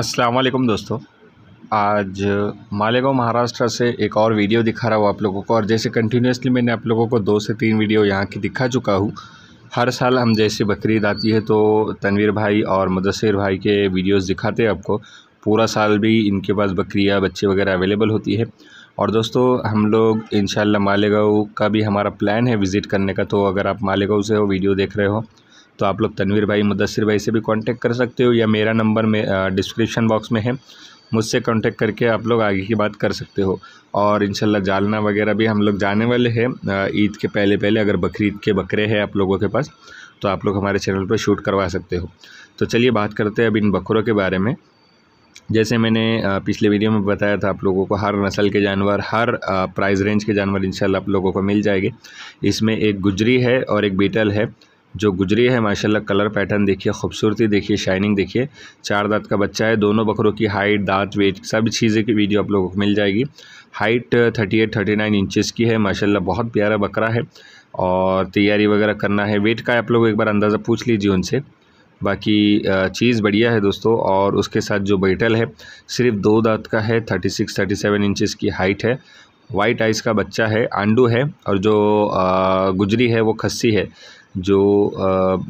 वालेकुम दोस्तों आज मालेगांव महाराष्ट्र से एक और वीडियो दिखा रहा हूँ आप लोगों को और जैसे कंटिन्यूसली मैंने आप लोगों को दो से तीन वीडियो यहाँ की दिखा चुका हूँ हर साल हम जैसे बकरीद आती है तो तनवीर भाई और मुदसर भाई के वीडियोस दिखाते हैं आपको पूरा साल भी इनके पास बकरियाँ बच्चे वगैरह अवेलेबल होती है और दोस्तों हम लोग इन मालेगांव का भी हमारा प्लान है विज़िट करने का तो अगर आप मालेगांव से हो वीडियो देख रहे हो तो आप लोग तनवीर भाई मुदसर भाई से भी कांटेक्ट कर सकते हो या मेरा नंबर में डिस्क्रिप्शन बॉक्स में है मुझसे कांटेक्ट करके आप लोग आगे की बात कर सकते हो और इनशाला जालना वगैरह भी हम लोग जाने वाले हैं ईद के पहले पहले अगर बकरीद के बकरे हैं आप लोगों के पास तो आप लोग हमारे चैनल पर शूट करवा सकते हो तो चलिए बात करते हैं अब इन बकरों के बारे में जैसे मैंने पिछले वीडियो में बताया था आप लोगों को हर नस्ल के जानवर हर प्राइस रेंज के जानवर इंशाल्लाह आप लोगों को मिल जाएंगे इसमें एक गुजरी है और एक बीटल है जो गुजरी है माशाल्लाह कलर पैटर्न देखिए खूबसूरती देखिए शाइनिंग देखिए चार दांत का बच्चा है दोनों बकरों की हाइट दांत वेट सब चीज़ें की वीडियो आप लोगों को मिल जाएगी height thirty eight thirty nine inches की है माशाल्लाह बहुत प्यारा बकरा है और तैयारी वगैरह करना है वेट का आप लोग एक बार अंदाज़ा पूछ लीजिए उनसे बाकी uh, चीज़ बढ़िया है दोस्तों और उसके साथ जो बैटल है सिर्फ दो दांत का है thirty six thirty seven inches की हाइट है वाइट आइस का बच्चा है आंडू है और जो गुजरी है वो खस्सी है जो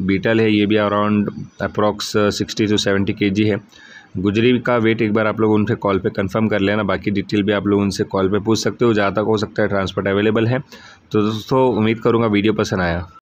बीटल है ये भी around approx sixty to seventy K G है गुजरी का वेट एक बार आप लोग उनसे कॉल पे कंफर्म कर लेना बाकी डिटेल भी आप लोग उनसे कॉल पे पूछ सकते हो जहाँ तक हो सकता है ट्रांसपोर्ट अवेलेबल है तो दोस्तों उम्मीद करूँगा वीडियो पसंद आया